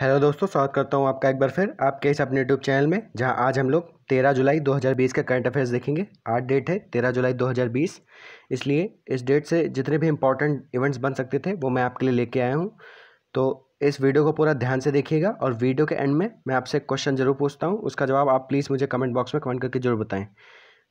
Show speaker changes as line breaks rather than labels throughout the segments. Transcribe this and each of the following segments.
hello दोस्तों स्वागत करता हूँ आपका एक बार फिर आपके इस अपने यूट्यूब चैनल में जहाँ आज हम लोग 13 जुलाई 2020 का करंट अफेयर्स देखेंगे आज डेट है 13 जुलाई 2020 इसलिए इस डेट से जितने भी इंपॉर्टेंट इवेंट्स बन सकते थे वो मैं आपके लिए लेके आया हूँ तो इस वीडियो को पूरा ध्यान से देखिएगा और वीडियो के एंड में मैं आपसे क्वेश्चन जरूर पूछता हूँ उसका जवाब आप प्लीज़ मुझे कमेंट बॉक्स में कमेंट करके जरूर बताएँ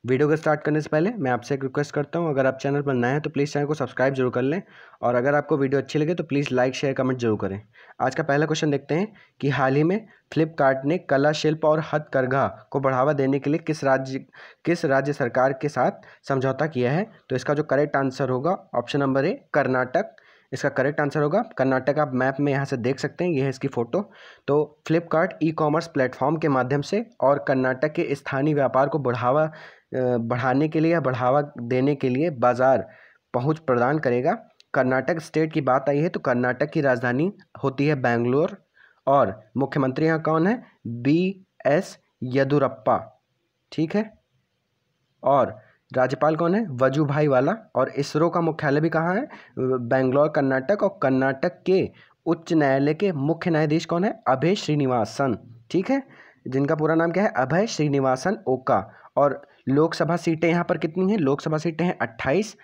वीडियो को स्टार्ट करने से पहले मैं आपसे एक रिक्वेस्ट करता हूँ अगर आप चैनल पर नए हैं तो प्लीज़ चैनल को सब्सक्राइब जरूर कर लें और अगर आपको वीडियो अच्छी लगे तो प्लीज़ लाइक शेयर कमेंट जरूर करें आज का पहला क्वेश्चन देखते हैं कि हाल ही में फ्लिपकार्ट ने कला शिल्प और हथकरघा को बढ़ावा देने के लिए किस राज्य किस राज्य सरकार के साथ समझौता किया है तो इसका जो करेक्ट आंसर होगा ऑप्शन नंबर ए कर्नाटक इसका करेक्ट आंसर होगा कर्नाटक आप मैप में यहाँ से देख सकते हैं यह है इसकी फ़ोटो तो फ्लिपकार्ट ई कॉमर्स प्लेटफॉर्म के माध्यम से और कर्नाटक के स्थानीय व्यापार को बढ़ावा बढ़ाने के लिए या बढ़ावा देने के लिए बाज़ार पहुंच प्रदान करेगा कर्नाटक स्टेट की बात आई है तो कर्नाटक की राजधानी होती है बेंगलोर और मुख्यमंत्री यहाँ कौन है बी एस येदुरप्पा ठीक है और राज्यपाल कौन है वजूभाई वाला और इसरो का मुख्यालय भी कहाँ है बेंगलोर कर्नाटक और कर्नाटक के उच्च न्यायालय के मुख्य न्यायाधीश कौन है अभय श्रीनिवासन ठीक है जिनका पूरा नाम क्या है अभय श्रीनिवासन ओका और लोकसभा सीटें यहाँ पर कितनी हैं लोकसभा सीटें हैं अट्ठाईस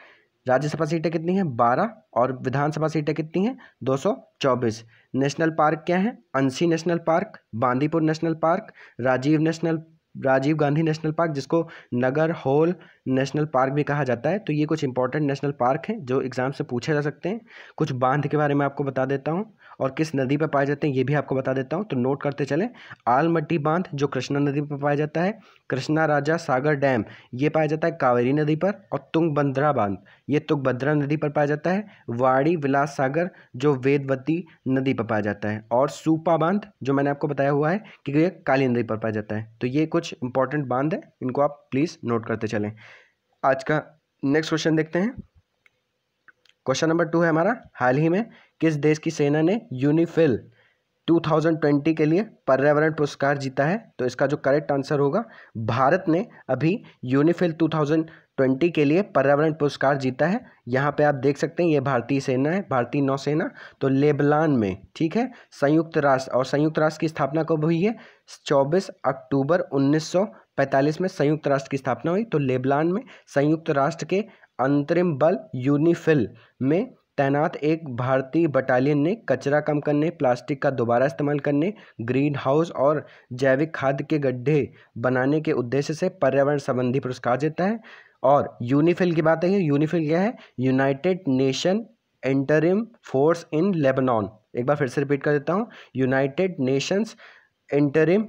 राज्यसभा सीटें कितनी हैं बारह और विधानसभा सीटें कितनी हैं दो सौ चौबीस नेशनल पार्क क्या है Anshi national park Bandipur national park Rajiv national Rajiv Gandhi national park जिसको नगर होल नेशनल पार्क भी कहा जाता है तो ये कुछ इंपॉर्टेंट नेशनल पार्क हैं जो एग्ज़ाम से पूछे जा सकते हैं कुछ बांध के बारे में आपको बता देता हूँ और किस नदी पर पाए जाते हैं ये भी आपको बता देता हूँ तो नोट करते चलें आलमट्टी बांध जो कृष्णा नदी पर पाया जाता है कृष्णा राजा सागर डैम ये पाया जाता है कावेरी नदी पर और तुंगभद्रा बांध ये तुंगभद्रा नदी पर पाया जाता है वाड़ी विलास सागर जो वेदवती नदी पर पाया जाता है और सूपा बांध जो मैंने आपको बताया हुआ है कि ये काली नदी पर पाया जाता है तो ये कुछ इंपॉर्टेंट बांध है इनको आप प्लीज़ नोट करते चलें आज का नेक्स्ट क्वेश्चन देखते हैं क्वेश्चन नंबर टू है हमारा हाल ही में किस देश की सेना ने यूनिफिल 2020 के लिए पर्यावरण पुरस्कार जीता है तो इसका जो करेक्ट आंसर होगा भारत ने अभी यूनिफिल 2020 के लिए पर्यावरण पुरस्कार जीता है यहाँ पे आप देख सकते हैं ये भारतीय सेना है भारतीय नौसेना तो लेबलान में ठीक है संयुक्त राष्ट्र और संयुक्त राष्ट्र की स्थापना कब हुई है चौबीस अक्टूबर 1945 में संयुक्त राष्ट्र की स्थापना हुई तो लेबलान में संयुक्त राष्ट्र के अंतरिम बल यूनिफिल में तैनात एक भारतीय बटालियन ने कचरा कम करने प्लास्टिक का दोबारा इस्तेमाल करने ग्रीन हाउस और जैविक खाद के गड्ढे बनाने के उद्देश्य से पर्यावरण संबंधी पुरस्कार जीता है और यूनिफिल की बात है यूनिफिल क्या है United Nation interim force in Lebanon एक बार फिर से रिपीट कर देता हूँ United Nations interim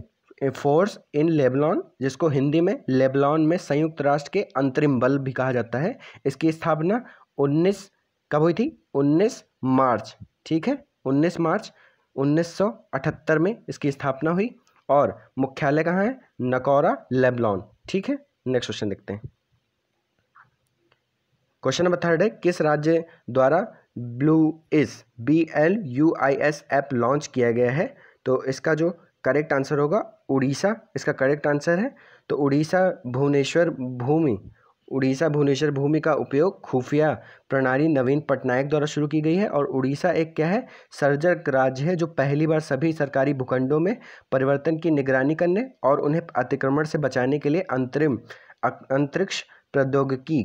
force in Lebanon जिसको हिंदी में लेबलॉन में संयुक्त राष्ट्र के अंतरिम बल भी कहा जाता है इसकी स्थापना उन्नीस कब हुई थी 19 मार्च ठीक है 19 मार्च 1978 में इसकी स्थापना हुई और मुख्यालय कहाँ है नकौरा लेबलॉन ठीक है नेक्स्ट क्वेश्चन देखते हैं क्वेश्चन नंबर थर्ड है किस राज्य द्वारा BLUIS B L U I S app launch किया गया है तो इसका जो करेक्ट आंसर होगा उड़ीसा इसका करेक्ट आंसर है तो उड़ीसा भुवनेश्वर भूमि उड़ीसा भुवनेश्वर भूमि का उपयोग खुफिया प्रणाली नवीन पटनायक द्वारा शुरू की गई है और उड़ीसा एक क्या है सर्जक राज्य है जो पहली बार सभी सरकारी भूखंडों में परिवर्तन की निगरानी करने और उन्हें अतिक्रमण से बचाने के लिए अंतरिम अंतरिक्ष प्रौद्योगिकी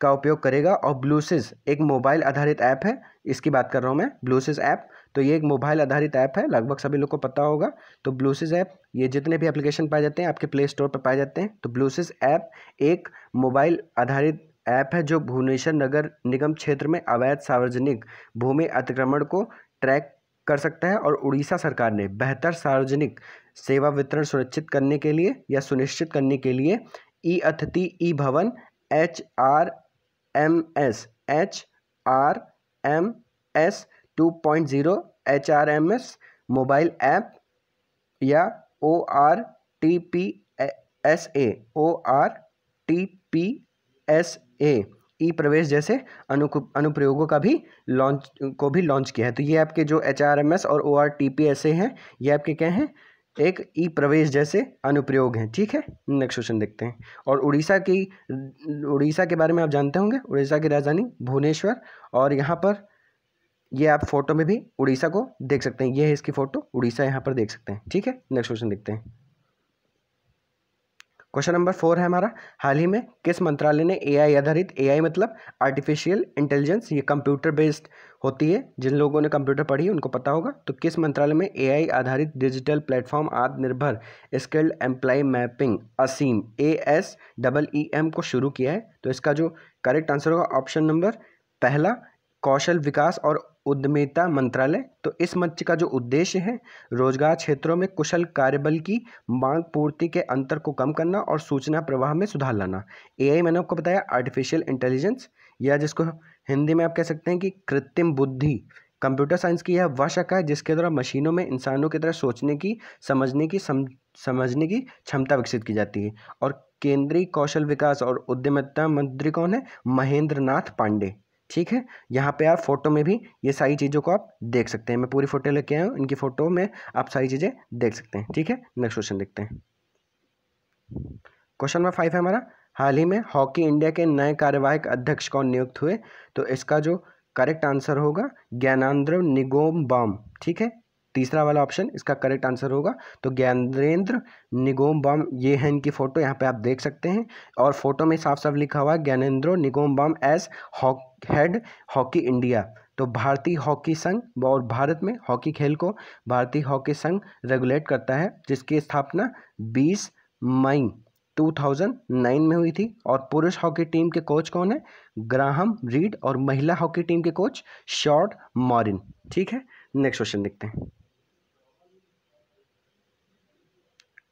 का उपयोग करेगा और ब्लूसिस एक मोबाइल आधारित ऐप है इसकी बात कर रहा हूँ मैं ब्लूसिस ऐप तो ये एक मोबाइल आधारित ऐप है लगभग सभी लोग को पता होगा तो ब्लूसिस ऐप ये जितने भी एप्लीकेशन पाए जाते हैं आपके प्ले स्टोर पर पाए जाते हैं तो ब्लूसिस ऐप एक मोबाइल आधारित ऐप है जो भुवनेश्वर नगर निगम क्षेत्र में अवैध सार्वजनिक भूमि अतिक्रमण को ट्रैक कर सकता है और उड़ीसा सरकार ने बेहतर सार्वजनिक सेवा वितरण सुनिश्चित करने के लिए या सुनिश्चित करने के लिए ई Atithi e Bhavan H R M S H R M S two point zero H R M S mobile app या O R T P S A O R T P S A e Pravesh जैसे अनु अनुप्रयोगों का भी launch को भी launch किया है तो ये आपके जो एच आर एम एस और O R T P S A हैं ये आपके क्या हैं एक ई प्रवेश जैसे अनुप्रयोग हैं ठीक है नेक्स्ट क्वेश्चन देखते हैं और उड़ीसा की उड़ीसा के बारे में आप जानते होंगे उड़ीसा की राजधानी भुवनेश्वर और यहाँ पर ये आप फोटो में भी उड़ीसा को देख सकते हैं ये है इसकी फ़ोटो उड़ीसा यहाँ पर देख सकते हैं ठीक है नेक्स्ट क्वेश्चन देखते हैं क्वेश्चन नंबर फोर है हमारा हाल ही में किस मंत्रालय ने एआई आधारित एआई मतलब आर्टिफिशियल इंटेलिजेंस ये कंप्यूटर बेस्ड होती है जिन लोगों ने कंप्यूटर पढ़ी उनको पता होगा तो किस मंत्रालय में एआई आधारित digital platform Aatmanirbhar skilled employee mapping ASEEM A S double E M को शुरू किया है तो इसका जो करेक्ट आंसर होगा ऑप्शन नंबर पहला कौशल विकास और उद्यमिता मंत्रालय तो इस मंच का जो उद्देश्य है रोजगार क्षेत्रों में कुशल कार्यबल की मांग पूर्ति के अंतर को कम करना और सूचना प्रवाह में सुधार लाना एआई मैंने आपको बताया आर्टिफिशियल इंटेलिजेंस या जिसको हिंदी में आप कह सकते हैं कि कृत्रिम बुद्धि कंप्यूटर साइंस की यह वह शाखा है जिसके द्वारा मशीनों में इंसानों की तरह सोचने की समझने की सम, समझने की क्षमता विकसित की जाती है और केंद्रीय कौशल विकास और उद्यमिता मंत्री कौन है महेंद्र नाथ पांडे ठीक है यहाँ पे आप फोटो में भी ये सारी चीज़ों को आप देख सकते हैं मैं पूरी फोटो लेके आया हूँ इनकी फ़ोटो में आप सारी चीज़ें देख सकते हैं ठीक है नेक्स्ट क्वेश्चन देखते हैं क्वेश्चन नंबर फाइव है हमारा हाल ही में हॉकी इंडिया के नए कार्यवाहक अध्यक्ष कौन नियुक्त हुए तो इसका जो करेक्ट आंसर होगा ज्ञानांद्र निगोम बाम ठीक है तीसरा वाला ऑप्शन इसका करेक्ट आंसर होगा तो ज्ञानेन्द्र निगोम बम ये है इनकी फ़ोटो यहाँ पे आप देख सकते हैं और फोटो में साफ साफ लिखा हुआ है ज्ञानेन्द्रो निगोम बम एज हॉक हेड हॉकी इंडिया तो भारतीय हॉकी संघ और भारत में हॉकी खेल को भारतीय हॉकी संघ रेगुलेट करता है जिसकी स्थापना बीस मई 2009 में हुई थी और पुरुष हॉकी टीम के कोच कौन है ग्राहम रीड और महिला हॉकी टीम के कोच शॉर्ट मॉरिन ठीक है नेक्स्ट क्वेश्चन देखते हैं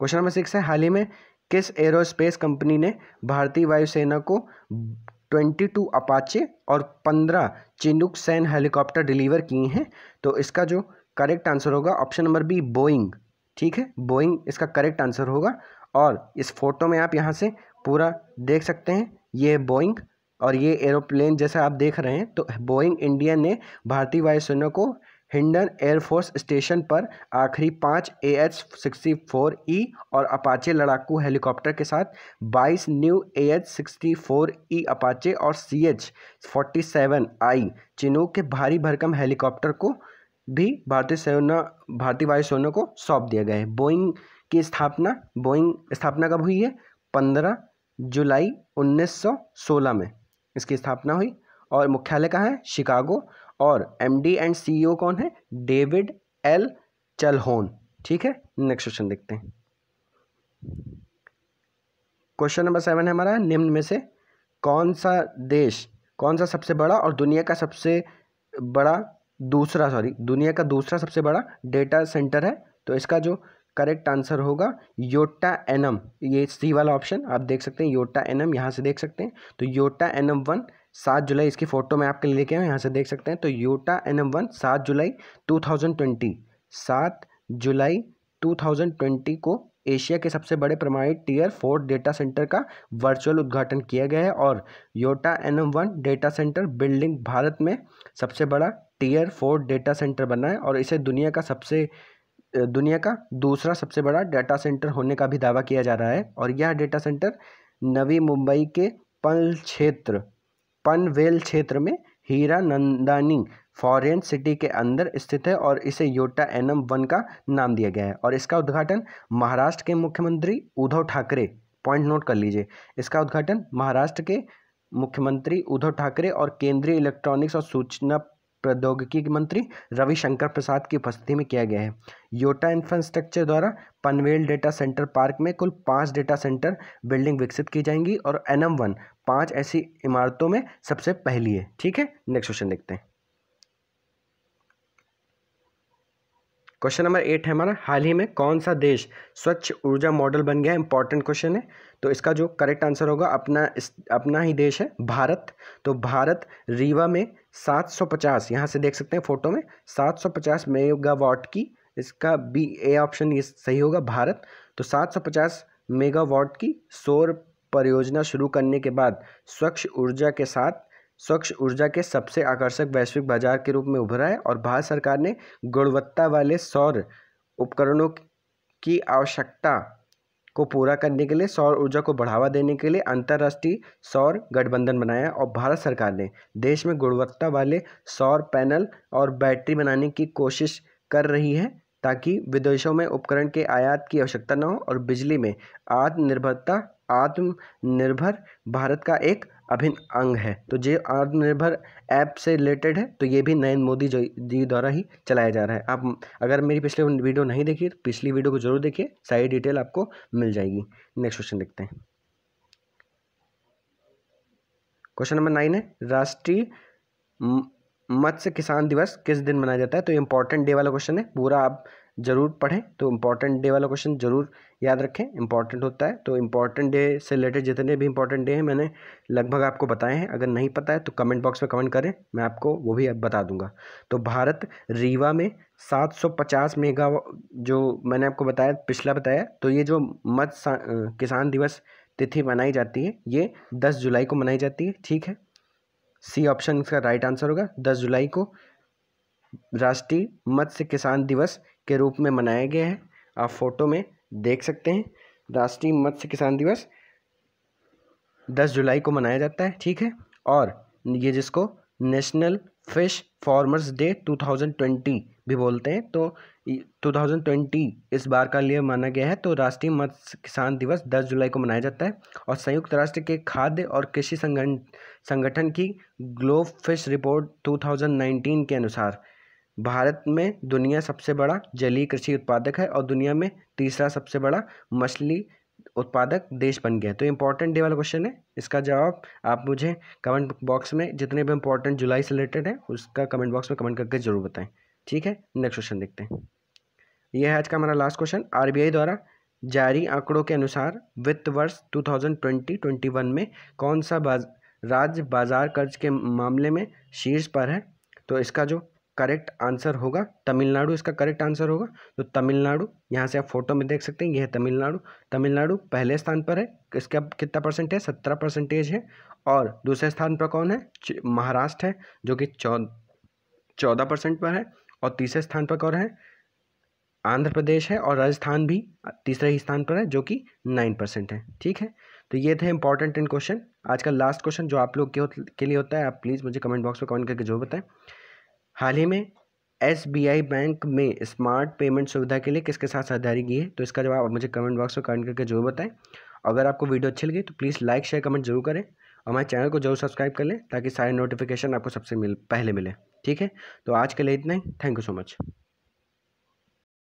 क्वेश्चन नंबर सिक्स है हाल ही में किस एरोस्पेस कंपनी ने भारतीय वायुसेना को ट्वेंटी टू अपाचे और पंद्रह चिनुक सैन हेलीकॉप्टर डिलीवर किए हैं तो इसका जो करेक्ट आंसर होगा ऑप्शन नंबर बी बोइंग ठीक है बोइंग इसका करेक्ट आंसर होगा और इस फोटो में आप यहाँ से पूरा देख सकते हैं ये है बोइंग और ये एरोप्लेन जैसा आप देख रहे हैं तो बोइंग इंडिया ने भारतीय वायुसेना को हिंडन एयरफोर्स स्टेशन पर आखिरी पाँच A H sixty four E और अपाचे लड़ाकू हेलीकॉप्टर के साथ बाईस new A H sixty four E Apache और C H forty seven I Chinook के भारी भरकम हेलीकॉप्टर को भी भारतीय सेना भारतीय वायुसेना को सौंप दिया गया है बोइंग की स्थापना बोइंग स्थापना कब हुई है पंद्रह जुलाई सोलह में इसकी स्थापना हुई और मुख्यालय कहाँ है शिकागो और एमडी एंड सीईओ कौन है डेविड एल चलहोन ठीक है नेक्स्ट क्वेश्चन देखते हैं क्वेश्चन नंबर सेवन है हमारा निम्न में से कौन सा देश कौन सा सबसे बड़ा और दुनिया का सबसे बड़ा दूसरा सॉरी दुनिया का दूसरा सबसे बड़ा डेटा सेंटर है तो इसका जो करेक्ट आंसर होगा योटा एनम ये सी वाला ऑप्शन आप देख सकते हैं योटा एनम यहाँ से देख सकते हैं तो योटा एनम वन सात जुलाई इसकी फ़ोटो मैं आपके लिए लेके आया यहाँ से देख सकते हैं तो योटा एन एम वन सात जुलाई टू थाउजेंड ट्वेंटी सात जुलाई टू थाउजेंड ट्वेंटी को एशिया के सबसे बड़े प्रमाणित टीयर फोर डेटा सेंटर का वर्चुअल उद्घाटन किया गया है और Yotta N M one data center building Bharat में सबसे बड़ा टीयर फोर डेटा सेंटर बना है और इसे दुनिया का सबसे दुनिया का दूसरा सबसे बड़ा डेटा सेंटर होने का भी दावा किया जा रहा है और यह डेटा सेंटर नवी मुंबई के पल क्षेत्र पनवेल क्षेत्र में हीरा नंदानी फॉरेन सिटी के अंदर स्थित है और इसे योटा एनम वन का नाम दिया गया है और इसका उद्घाटन महाराष्ट्र के मुख्यमंत्री उद्धव ठाकरे पॉइंट नोट कर लीजिए इसका उद्घाटन महाराष्ट्र के मुख्यमंत्री उद्धव ठाकरे और केंद्रीय इलेक्ट्रॉनिक्स और सूचना प्रौद्योगिकी मंत्री रविशंकर प्रसाद की उपस्थिति में किया गया है योटा इंफ्रास्ट्रक्चर द्वारा पनवेल डेटा सेंटर पार्क में कुल पाँच डेटा सेंटर बिल्डिंग विकसित की जाएंगी और एन एम वन पाँच ऐसी इमारतों में सबसे पहली है ठीक है नेक्स्ट क्वेश्चन देखते हैं क्वेश्चन नंबर एट है हमारा हाल ही में कौन सा देश स्वच्छ ऊर्जा मॉडल बन गया इंपॉर्टेंट क्वेश्चन है तो इसका जो करेक्ट आंसर होगा अपना अपना ही देश है भारत तो भारत रीवा में सात सौ पचास यहाँ से देख सकते हैं फ़ोटो में सात सौ पचास मेगावाट की इसका बी ए ऑप्शन ये सही होगा भारत तो सात सौ पचास मेगावाट की सौर परियोजना शुरू करने के बाद स्वच्छ ऊर्जा के साथ स्वच्छ ऊर्जा के सबसे आकर्षक वैश्विक बाजार के रूप में उभरा है और भारत सरकार ने गुणवत्ता वाले सौर उपकरणों की आवश्यकता को पूरा करने के लिए सौर ऊर्जा को बढ़ावा देने के लिए अंतर्राष्ट्रीय सौर गठबंधन बनाया और भारत सरकार ने देश में गुणवत्ता वाले सौर पैनल और बैटरी बनाने की कोशिश कर रही है ताकि विदेशों में उपकरण के आयात की आवश्यकता न हो और बिजली में आत्मनिर्भरता आत्मनिर्भर भारत का एक अभिन्न अंग है तो जो आत्मनिर्भर ऐप से रिलेटेड है तो ये भी नरेंद्र मोदी जी द्वारा ही चलाया जा रहा है आप अगर मेरी पिछले वीडियो नहीं देखी तो पिछली वीडियो को जरूर देखिए सारी डिटेल आपको मिल जाएगी नेक्स्ट क्वेश्चन देखते हैं क्वेश्चन नंबर नाइन है राष्ट्रीय मत्स्य किसान दिवस किस दिन मनाया जाता है तो इम्पोर्टेंट डे वाला क्वेश्चन है पूरा आप जरूर पढ़ें तो इम्पॉर्टेंट डे वाला क्वेश्चन जरूर याद रखें इंपॉर्टेंट होता है तो इम्पॉर्टेंट डे से रिलेटेड जितने भी इंपॉर्टेंट डे हैं मैंने लगभग आपको बताए हैं अगर नहीं पता है तो कमेंट बॉक्स में कमेंट करें मैं आपको वो भी अब बता दूंगा तो भारत रीवा में 750 मेगा जो मैंने आपको बताया पिछला बताया तो ये जो मत किसान दिवस तिथि मनाई जाती है ये दस जुलाई को मनाई जाती है ठीक है सी ऑप्शन इसका राइट आंसर होगा दस जुलाई को राष्ट्रीय मत्स्य किसान दिवस के रूप में मनाया गया है आप फोटो में देख सकते हैं राष्ट्रीय मत्स्य किसान दिवस दस जुलाई को मनाया जाता है ठीक है और ये जिसको नेशनल फिश फार्मर्स डे 2020 भी बोलते हैं तो 2020 इस बार का लिए माना गया है तो राष्ट्रीय मत्स्य किसान दिवस 10 जुलाई को मनाया जाता है और संयुक्त राष्ट्र के खाद्य और कृषि संगठन संगठन की ग्लोब फिश रिपोर्ट 2019 के अनुसार भारत में दुनिया सबसे बड़ा जलीय कृषि उत्पादक है और दुनिया में तीसरा सबसे बड़ा मछली उत्पादक देश बन गया तो इंपॉर्टेंट डे वाला क्वेश्चन है इसका जवाब आप मुझे कमेंट बॉक्स में जितने भी इंपॉर्टेंट जुलाई से रिलेटेड है उसका कमेंट बॉक्स में कमेंट करके जरूर बताएं ठीक है नेक्स्ट क्वेश्चन देखते हैं यह है आज का हमारा लास्ट क्वेश्चन आरबीआई द्वारा जारी आंकड़ों के अनुसार वित्त वर्ष 2020-21 में कौन सा बाज, राज्य बाजार कर्ज के मामले में शीर्ष पर है तो इसका जो करेक्ट आंसर होगा तमिलनाडु इसका करेक्ट आंसर होगा तो तमिलनाडु यहाँ से आप फोटो में देख सकते हैं यह है तमिलनाडु तमिलनाडु पहले स्थान पर है इसका कितना परसेंट है सत्रह परसेंटेज है और दूसरे स्थान पर कौन है महाराष्ट्र है जो कि चौ चौदह परसेंट पर है और तीसरे स्थान पर कौन है आंध्र प्रदेश है और राजस्थान भी तीसरे ही स्थान पर है जो कि नाइन परसेंट है ठीक है तो ये थे इंपॉर्टेंट इन क्वेश्चन आज का लास्ट क्वेश्चन जो आप लोग के, के लिए होता है आप प्लीज़ मुझे कमेंट बॉक्स में कमेंट करके जो बताएं हाल ही में एस बैंक में स्मार्ट पेमेंट सुविधा के लिए किसके साथ साझेदारी की है तो इसका जवाब आप मुझे कमेंट बॉक्स में कमेंट करके जरूर बताएं अगर आपको वीडियो अच्छी लगी तो प्लीज़ लाइक शेयर कमेंट जरूर करें और हमारे चैनल को जरूर सब्सक्राइब कर लें ताकि सारे नोटिफिकेशन आपको सबसे मिल पहले मिले ठीक है तो आज के लिए इतना ही थैंक यू सो मच